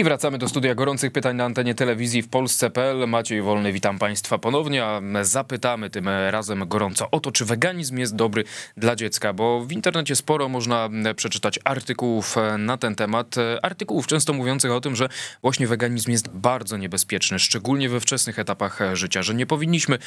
I wracamy do studia gorących pytań na antenie telewizji w Polsce.pl. Maciej Wolny, witam Państwa ponownie, a zapytamy tym razem gorąco o to, czy weganizm jest dobry dla dziecka, bo w internecie sporo można przeczytać artykułów e, na ten temat, e, artykułów często mówiących o tym, że właśnie weganizm jest bardzo niebezpieczny, szczególnie we wczesnych etapach e, życia, że nie powinniśmy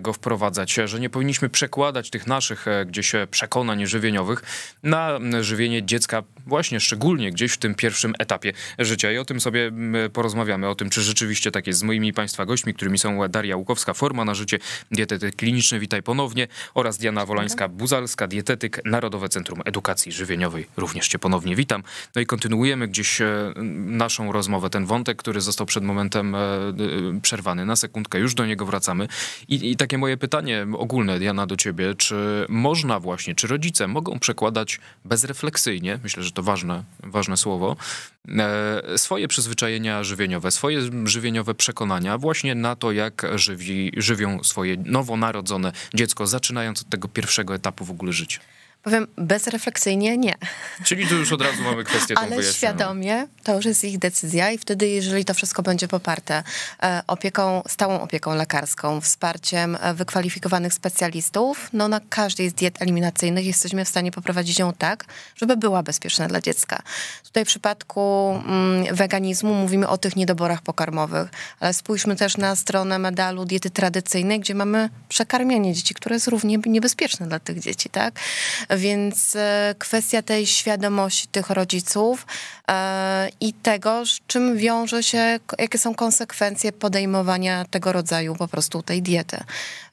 go wprowadzać, że nie powinniśmy przekładać tych naszych gdzieś przekonań żywieniowych na żywienie dziecka właśnie szczególnie gdzieś w tym pierwszym etapie życia. I o tym tym sobie mm, porozmawiamy, o tym, czy rzeczywiście tak jest z moimi Państwa gośćmi, którymi są Daria Łukowska, Forma na Życie, dietetyk kliniczny, witaj ponownie, oraz Diana Wolańska-Buzalska, dietetyk, Narodowe Centrum Edukacji Żywieniowej, również cię ponownie witam. No i kontynuujemy gdzieś e, naszą rozmowę, ten wątek, który został przed momentem e, e, przerwany. Na sekundkę już do niego wracamy. I, i takie moje pytanie ogólne, Diana, do ciebie, czy można właśnie, czy rodzice mogą przekładać bezrefleksyjnie, myślę, że to ważne, ważne słowo, E, swoje przyzwyczajenia żywieniowe, swoje żywieniowe przekonania właśnie na to, jak żywi, żywią swoje nowonarodzone dziecko, zaczynając od tego pierwszego etapu w ogóle życia. Powiem bezrefleksyjnie nie. Czyli tu już od razu mamy kwestię Ale wyjaśnioną. świadomie, to już jest ich decyzja i wtedy, jeżeli to wszystko będzie poparte e, opieką, stałą opieką lekarską, wsparciem e, wykwalifikowanych specjalistów, no na każdej z diet eliminacyjnych jesteśmy w stanie poprowadzić ją tak, żeby była bezpieczna dla dziecka. Tutaj w przypadku mm, weganizmu mówimy o tych niedoborach pokarmowych, ale spójrzmy też na stronę medalu diety tradycyjnej, gdzie mamy przekarmianie dzieci, które jest równie niebezpieczne dla tych dzieci, tak? E, więc e, kwestia tej świadomości tych rodziców e, i tego, z czym wiąże się, jakie są konsekwencje podejmowania tego rodzaju po prostu tej diety.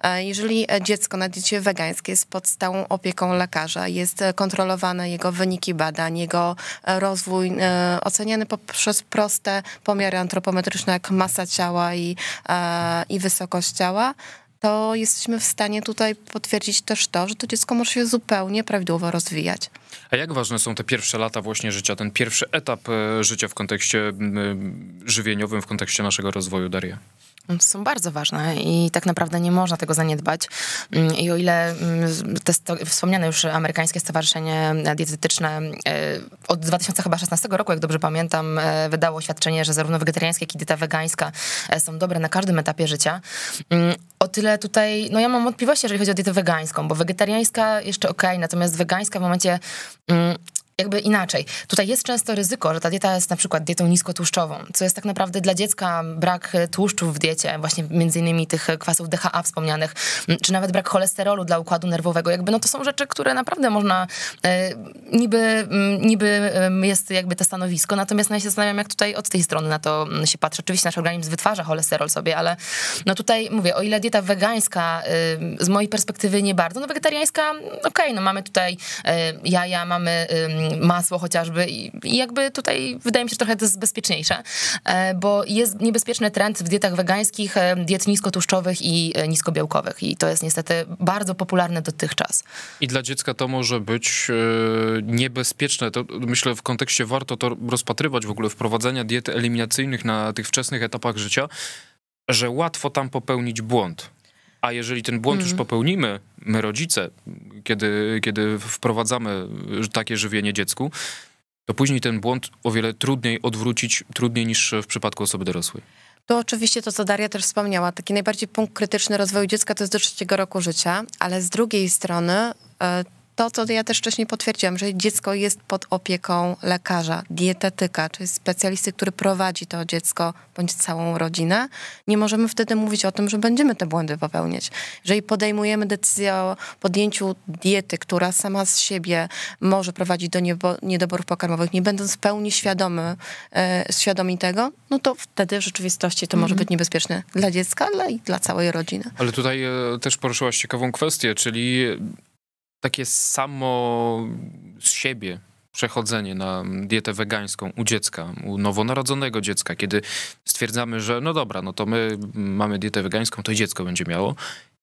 E, jeżeli dziecko na diecie wegańskiej jest pod stałą opieką lekarza, jest kontrolowane jego wyniki badań, jego rozwój, oceniany poprzez proste pomiary antropometryczne jak masa ciała i, i wysokość ciała, to jesteśmy w stanie tutaj potwierdzić też to, że to dziecko może się zupełnie prawidłowo rozwijać. A jak ważne są te pierwsze lata właśnie życia, ten pierwszy etap e, życia w kontekście e, żywieniowym, w kontekście naszego rozwoju, Daria? są bardzo ważne i tak naprawdę nie można tego zaniedbać. Mm, I o ile mm, te wspomniane już amerykańskie stowarzyszenie dietetyczne e, od 2016 roku, jak dobrze pamiętam, e, wydało oświadczenie, że zarówno wegetariańskie, jak i dieta wegańska e, są dobre na każdym etapie życia. Mm, o tyle tutaj, no ja mam wątpliwości, jeżeli chodzi o dietę wegańską, bo wegetariańska jeszcze okej, okay, natomiast wegańska w momencie jakby inaczej. Tutaj jest często ryzyko, że ta dieta jest na przykład dietą niskotłuszczową, co jest tak naprawdę dla dziecka brak tłuszczów w diecie, właśnie między innymi tych kwasów DHA wspomnianych, czy nawet brak cholesterolu dla układu nerwowego. Jakby no to są rzeczy, które naprawdę można, e, niby, mm, niby jest jakby to stanowisko, natomiast no ja się zastanawiam, jak tutaj od tej strony na to mm, się patrzy. Oczywiście nasz organizm wytwarza cholesterol sobie, ale no tutaj mówię, o ile dieta wegańska y, z mojej perspektywy nie bardzo, no wegetariańska okej, okay, no mamy tutaj y, jaja, mamy masło chociażby i, jakby tutaj wydaje mi się, że trochę to jest bezpieczniejsze, e, bo jest niebezpieczny trend w dietach wegańskich e, diet niskotłuszczowych i e, niskobiałkowych i to jest niestety bardzo popularne dotychczas. I dla dziecka to może być niebezpieczne, to myślę w kontekście warto to rozpatrywać w ogóle wprowadzania diet eliminacyjnych na tych wczesnych etapach życia, że łatwo tam popełnić błąd a jeżeli ten błąd mm. już mhm. popełnimy, my rodzice, kiedy, kiedy wprowadzamy takie żywienie dziecku, to później ten błąd o wiele trudniej odwrócić, trudniej niż w przypadku osoby dorosłej. To oczywiście to, co Daria też wspomniała, taki najbardziej punkt krytyczny rozwoju dziecka to jest do trzeciego roku życia, ale z drugiej strony e, to, co ja też wcześniej potwierdziłam, że dziecko jest pod opieką lekarza, dietetyka, czyli specjalisty, który prowadzi to dziecko bądź całą rodzinę, nie możemy wtedy mówić o tym, że będziemy te błędy popełniać. Jeżeli podejmujemy decyzję o podjęciu diety, która sama z siebie może prowadzić do niedoborów pokarmowych, nie będąc w pełni świadomy, e, świadomi tego, no to wtedy w rzeczywistości to może mhm. być niebezpieczne dla dziecka, ale i dla całej rodziny. Ale tutaj e, też poruszyłaś ciekawą kwestię, czyli takie samo z siebie przechodzenie na dietę wegańską u dziecka, u nowonarodzonego dziecka, kiedy stwierdzamy, że no dobra, no to my mamy dietę wegańską, to i dziecko będzie miało,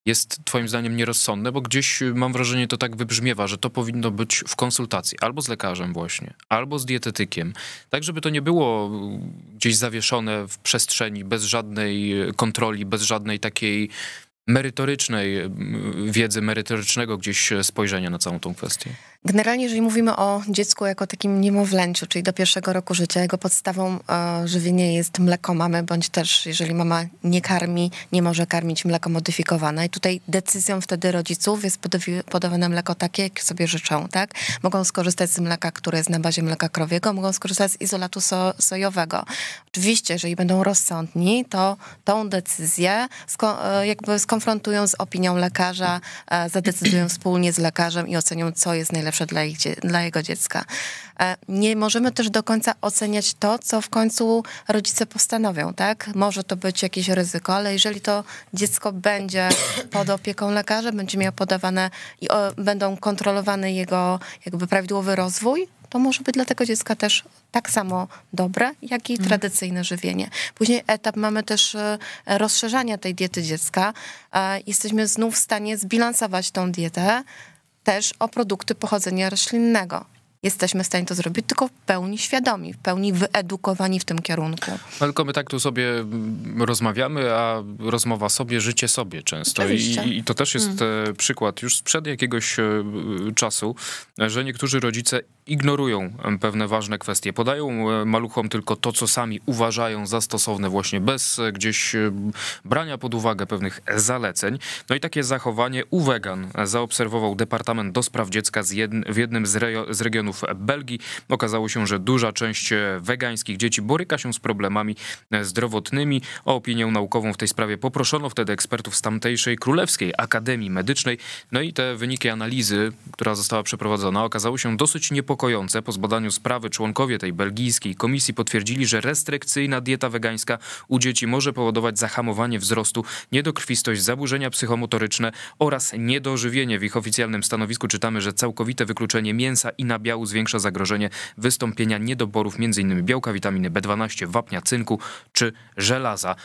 jest twoim zdaniem nierozsądne, bo gdzieś mam wrażenie to tak wybrzmiewa, że to powinno być w konsultacji albo z lekarzem właśnie, albo z dietetykiem, tak żeby to nie było gdzieś zawieszone w przestrzeni bez żadnej kontroli, bez żadnej takiej merytorycznej mm, wiedzy, merytorycznego gdzieś e, spojrzenia na całą tą kwestię? Generalnie, jeżeli mówimy o dziecku jako takim niemowlęciu, czyli do pierwszego roku życia, jego podstawą e, żywienia jest mleko mamy, bądź też jeżeli mama nie karmi, nie może karmić mleko modyfikowane. I tutaj decyzją wtedy rodziców jest podawane mleko takie, jak sobie życzą, tak? Mogą skorzystać z mleka, które jest na bazie mleka krowiego, mogą skorzystać z izolatu so sojowego. Oczywiście, jeżeli będą rozsądni, to tą decyzję sko e, jakby skonfrontują z opinią lekarza, e, zadecydują wspólnie z lekarzem i ocenią, co jest najlepsze dla, ich, dla jego dziecka. E, nie możemy też do końca oceniać to, co w końcu rodzice postanowią, tak? Może to być jakieś ryzyko, ale jeżeli to dziecko będzie pod opieką lekarza, będzie miało podawane i o, będą kontrolowane jego jakby prawidłowy rozwój, to może być dla tego dziecka też tak samo dobre, jak i mhm. tradycyjne żywienie. Później etap mamy też e, rozszerzania tej diety dziecka. E, jesteśmy znów w stanie zbilansować tą dietę, też o produkty pochodzenia roślinnego jesteśmy w stanie to zrobić, tylko w pełni świadomi, w pełni wyedukowani w tym kierunku. No, tylko my tak tu sobie mm, rozmawiamy, a rozmowa sobie, życie sobie często. I, I, to też jest mm. e, przykład już sprzed jakiegoś e, czasu, że niektórzy rodzice ignorują pewne ważne kwestie. Podają e, maluchom tylko to, co sami uważają za stosowne, właśnie bez gdzieś brania pod uwagę pewnych zaleceń. No i takie zachowanie uwegan zaobserwował Departament do Spraw Dziecka z w jednym z, rejo, z regionów terenów Belgii. Okazało się, że duża część wegańskich dzieci boryka się z problemami zdrowotnymi. O opinię naukową w tej sprawie poproszono wtedy ekspertów z tamtejszej Królewskiej Akademii Medycznej. No i te wyniki analizy, która została przeprowadzona, okazały się dosyć niepokojące. Po zbadaniu sprawy członkowie tej belgijskiej komisji potwierdzili, że restrykcyjna dieta wegańska u dzieci może powodować zahamowanie wzrostu, niedokrwistość, zaburzenia psychomotoryczne oraz niedożywienie. W ich oficjalnym stanowisku czytamy, że całkowite wykluczenie mięsa i nabiału zwiększa zagrożenie wystąpienia niedoborów m.in. białka, witaminy B12, wapnia, cynku czy żelaza.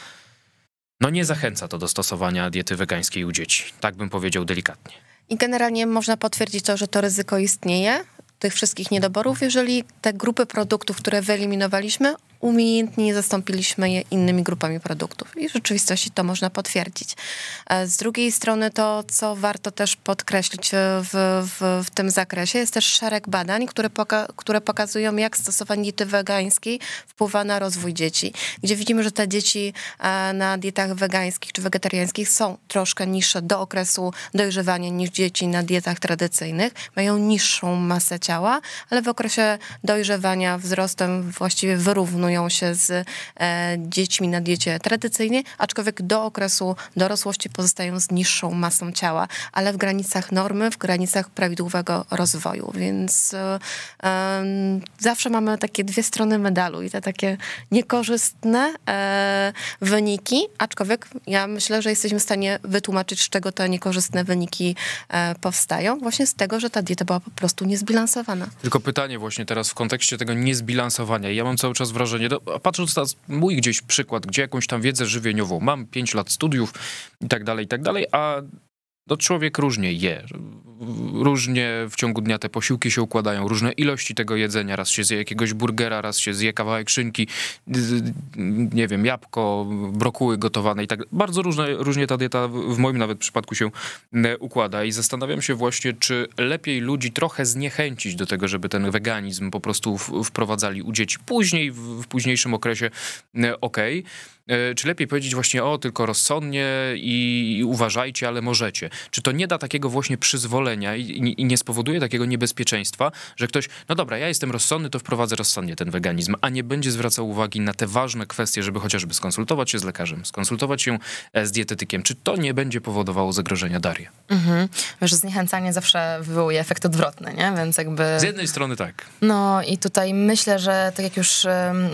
No nie zachęca to do stosowania diety wegańskiej u dzieci. Tak bym powiedział delikatnie. I generalnie można potwierdzić to, że to ryzyko istnieje, tych wszystkich niedoborów, jeżeli te grupy produktów, które wyeliminowaliśmy, umiejętnie zastąpiliśmy je innymi grupami produktów. I w rzeczywistości to można potwierdzić. E, z drugiej strony to, co warto też podkreślić e, w, w, w tym zakresie, jest też szereg badań, które, poka które pokazują, jak stosowanie diety wegańskiej wpływa na rozwój dzieci. Gdzie widzimy, że te dzieci e, na dietach wegańskich czy wegetariańskich są troszkę niższe do okresu dojrzewania niż dzieci na dietach tradycyjnych. Mają niższą masę ciała, ale w okresie dojrzewania wzrostem właściwie wyrównują porównują się z e, dziećmi na diecie tradycyjnie, aczkolwiek do okresu dorosłości pozostają z niższą masą ciała, ale w granicach normy, w granicach prawidłowego rozwoju, więc e, zawsze mamy takie dwie strony medalu i te takie niekorzystne e, wyniki, aczkolwiek ja myślę, że jesteśmy w stanie wytłumaczyć, z czego te niekorzystne wyniki powstają, właśnie z tego, że ta dieta była po prostu niezbilansowana. Tylko pytanie właśnie teraz w kontekście tego niezbilansowania. Ja mam cały czas wrażenie, nie? Patrząc na mój gdzieś przykład, gdzie jakąś tam wiedzę żywieniową mam, 5 lat studiów i tak dalej, i tak dalej, a to no człowiek różnie je różnie w ciągu dnia te posiłki się układają, różne ilości tego jedzenia, raz się zje jakiegoś burgera, raz się zje kawałek szynki, nie wiem, jabłko, brokuły gotowane i tak. Bardzo różne, różnie ta dieta w moim nawet przypadku się układa i zastanawiam się właśnie, czy lepiej ludzi trochę zniechęcić do tego, żeby ten weganizm po prostu wprowadzali u dzieci. Później, w późniejszym okresie, okej. Okay. E, czy lepiej powiedzieć właśnie o, tylko rozsądnie i, i uważajcie, ale możecie? Czy to nie da takiego właśnie przyzwolenia i, i, nie spowoduje takiego niebezpieczeństwa, że ktoś, no dobra, ja jestem rozsądny, to wprowadzę rozsądnie ten weganizm, a nie będzie zwracał uwagi na te ważne kwestie, żeby chociażby skonsultować się z lekarzem, skonsultować się e, z dietetykiem. Czy to nie będzie powodowało zagrożenia Daria? Mhm. Wiesz, zniechęcanie zawsze wywołuje efekt odwrotny, nie? Więc jakby... Z jednej strony tak. No i tutaj myślę, że tak jak już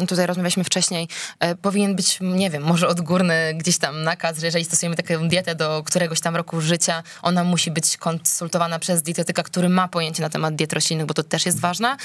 tutaj rozmawialiśmy wcześniej, e, powinien być nie wiem, może odgórny gdzieś tam nakaz, że jeżeli stosujemy taką dietę do któregoś tam roku życia, ona musi być konsultowana przez dietetyka, który ma pojęcie na temat diet roślinnych, bo to też jest ważne.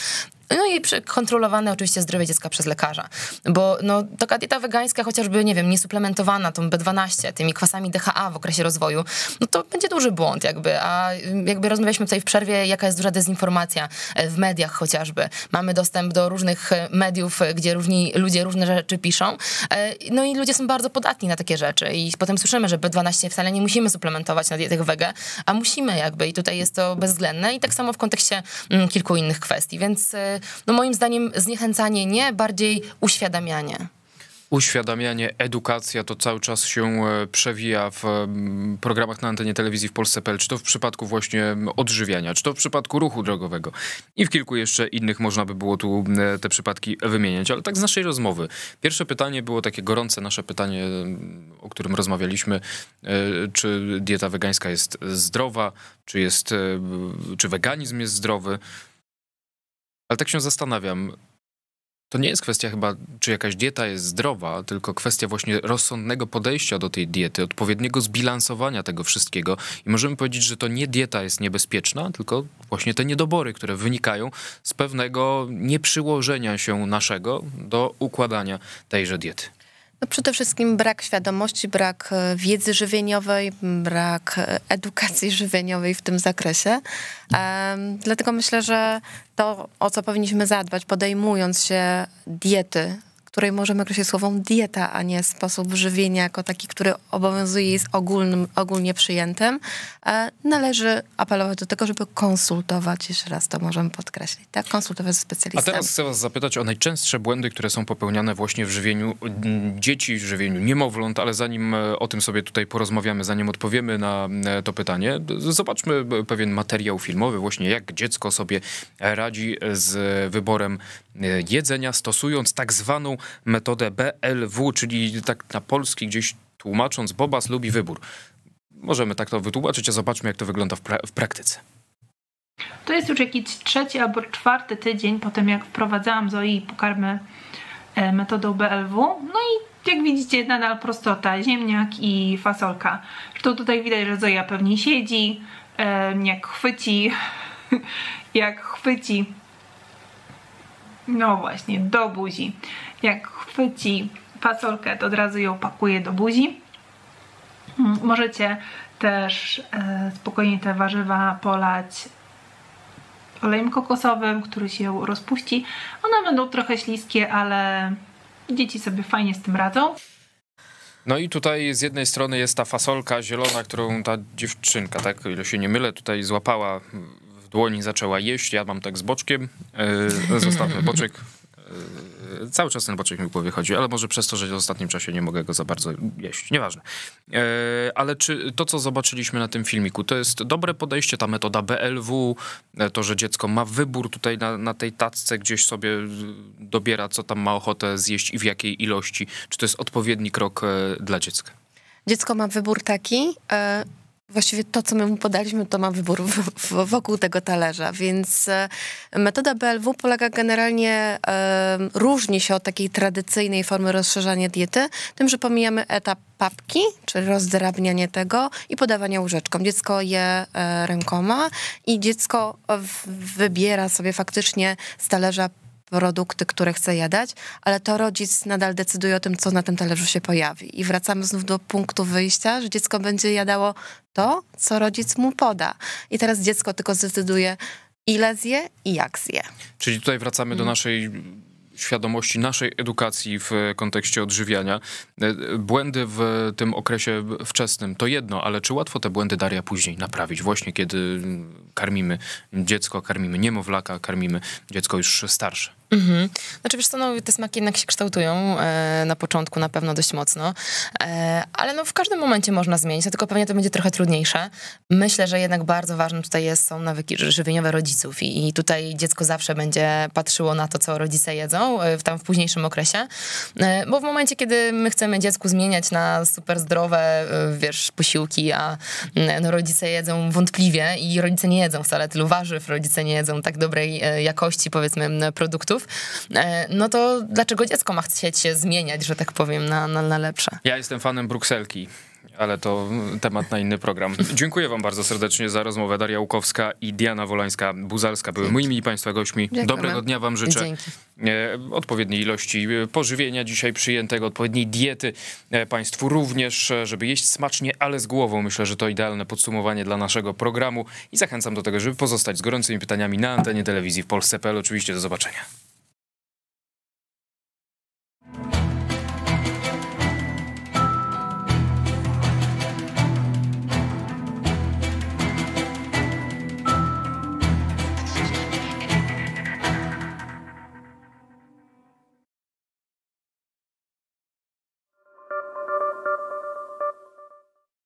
No i kontrolowane oczywiście zdrowie dziecka przez lekarza, bo no, taka dieta wegańska, chociażby, nie wiem, niesuplementowana tą B12, tymi kwasami DHA w okresie rozwoju, no to będzie duży błąd jakby, a mm, jakby rozmawialiśmy tutaj w przerwie, jaka jest duża dezinformacja e, w mediach chociażby. Mamy dostęp do różnych e, mediów, e, gdzie różni ludzie różne rzeczy piszą, no i ludzie są bardzo podatni na takie rzeczy i potem słyszymy, że B12 wcale nie musimy suplementować na dietach wege, a musimy jakby i tutaj jest to bezwzględne i tak samo w kontekście mm, kilku innych kwestii, więc no moim zdaniem zniechęcanie nie, bardziej uświadamianie uświadamianie, edukacja to cały czas się e, przewija w mm, programach na antenie telewizji w Polsce.pl, czy to w przypadku właśnie mm, odżywiania, czy to w przypadku ruchu drogowego i w kilku jeszcze innych można by było tu mm, e, te przypadki wymieniać, ale tak z naszej rozmowy. Pierwsze pytanie było takie gorące nasze pytanie, o którym rozmawialiśmy, e, czy dieta wegańska jest zdrowa, czy jest, czy weganizm jest zdrowy. Ale tak się zastanawiam, to nie jest kwestia chyba, czy jakaś dieta jest zdrowa, tylko kwestia właśnie rozsądnego podejścia do tej diety, odpowiedniego zbilansowania tego wszystkiego. I możemy powiedzieć, że to nie dieta jest niebezpieczna, tylko właśnie te niedobory, które wynikają z pewnego nieprzyłożenia się naszego do układania tejże diety. No przede wszystkim brak świadomości, brak e, wiedzy żywieniowej, brak e, edukacji żywieniowej w tym zakresie. Dlatego myślę, że to, o co powinniśmy zadbać, podejmując się diety której możemy określić słową dieta, a nie sposób żywienia jako taki, który obowiązuje jest ogólnym, ogólnie przyjętym, e, należy apelować do tego, żeby konsultować, jeszcze raz to możemy podkreślić, tak? Konsultować ze specjalistami. A teraz chcę was zapytać o najczęstsze błędy, które są popełniane właśnie w żywieniu dzieci, w żywieniu niemowląt, ale zanim e, o tym sobie tutaj porozmawiamy, zanim odpowiemy na e, to pytanie, zobaczmy pewien materiał filmowy właśnie, jak dziecko sobie radzi z wyborem jedzenia, stosując tak zwaną metodę BLW, czyli tak na polski gdzieś tłumacząc, Bobas lubi wybór. Możemy tak to wytłumaczyć, a zobaczmy, jak to wygląda w, pra- w praktyce. To jest już jakiś trzeci albo czwarty tydzień po tym, jak wprowadzałam i pokarmy e, metodą BLW. No i jak widzicie, nadal prostota, ziemniak i fasolka. Tu tutaj widać, że Zoja pewnie siedzi, e, jak chwyci, jak chwyci, no właśnie, do buzi jak chwyci fasolkę, to od razu ją pakuje do buzi. Mm, możecie też e, spokojnie te warzywa polać olejem kokosowym, który się rozpuści. One będą trochę śliskie, ale dzieci sobie fajnie z tym radzą. No i tutaj z jednej strony jest ta fasolka zielona, którą ta dziewczynka, tak, o ile się nie mylę, tutaj złapała w dłoni, zaczęła jeść. Ja mam tak z boczkiem. Yy, zostawmy boczek. E, cały czas ten boczek mi w głowie chodzi, ale może przez to, że w ostatnim czasie nie mogę go za bardzo jeść. Nieważne. E, ale czy to, co zobaczyliśmy na tym filmiku, to jest dobre podejście, ta metoda BLW, e, to, że dziecko ma wybór tutaj na, na tej tacce, gdzieś sobie dobiera, co tam ma ochotę zjeść i w jakiej ilości. Czy to jest odpowiedni krok dla dziecka? Dziecko ma wybór taki, Właściwie to, co my mu podaliśmy, to ma wybór w, w, wokół tego talerza, więc e, metoda BLW polega generalnie, e, różni się od takiej tradycyjnej formy rozszerzania diety, tym, że pomijamy etap papki, czyli rozdrabnianie tego i podawania łyżeczką. Dziecko je e, rękoma i dziecko wybiera sobie faktycznie z talerza produkty, które chce jadać, ale to rodzic nadal decyduje o tym, co na tym talerzu się pojawi. I wracamy znów do punktu wyjścia, że dziecko będzie jadało to, co rodzic mu poda. I teraz dziecko tylko zdecyduje, ile zje i jak zje. Czyli tutaj wracamy do mm. naszej świadomości naszej edukacji w kontekście odżywiania. E, błędy w tym okresie wczesnym to jedno, ale czy łatwo te błędy Daria później naprawić? Właśnie kiedy karmimy dziecko, karmimy niemowlaka, karmimy dziecko już starsze. Mhm. Znaczy wiesz co, no, te smaki jednak się kształtują e, na początku na pewno dość mocno, e, ale no w każdym momencie można zmienić, tylko pewnie to będzie trochę trudniejsze. Myślę, że jednak bardzo ważne tutaj jest, są nawyki żywieniowe rodziców i, i tutaj dziecko zawsze będzie patrzyło na to, co rodzice jedzą e, w tam w późniejszym okresie, e, bo w momencie, kiedy my chcemy dziecku zmieniać na super zdrowe, e, wiesz, posiłki, a mm, no, rodzice jedzą wątpliwie i rodzice nie jedzą wcale tylu warzyw, rodzice nie jedzą tak dobrej jakości, powiedzmy, produktów, rodziców, e, no to dlaczego dziecko ma chcieć się zmieniać, że tak powiem, na, na, na lepsze? Ja jestem fanem Brukselki ale to temat na inny program. Dziękuję wam bardzo serdecznie za rozmowę. Daria Łukowska i Diana Wolańska-Buzalska były moimi i państwa gośćmi. Dziękujemy. Dobrego dnia wam życzę. Dzięki. E, odpowiedniej ilości e, pożywienia dzisiaj przyjętego, odpowiedniej diety państwu również, żeby jeść smacznie, ale z głową. Myślę, że to idealne podsumowanie dla naszego programu i zachęcam do tego, żeby pozostać z gorącymi pytaniami na antenie telewizji w Polsce.pl. Oczywiście do zobaczenia.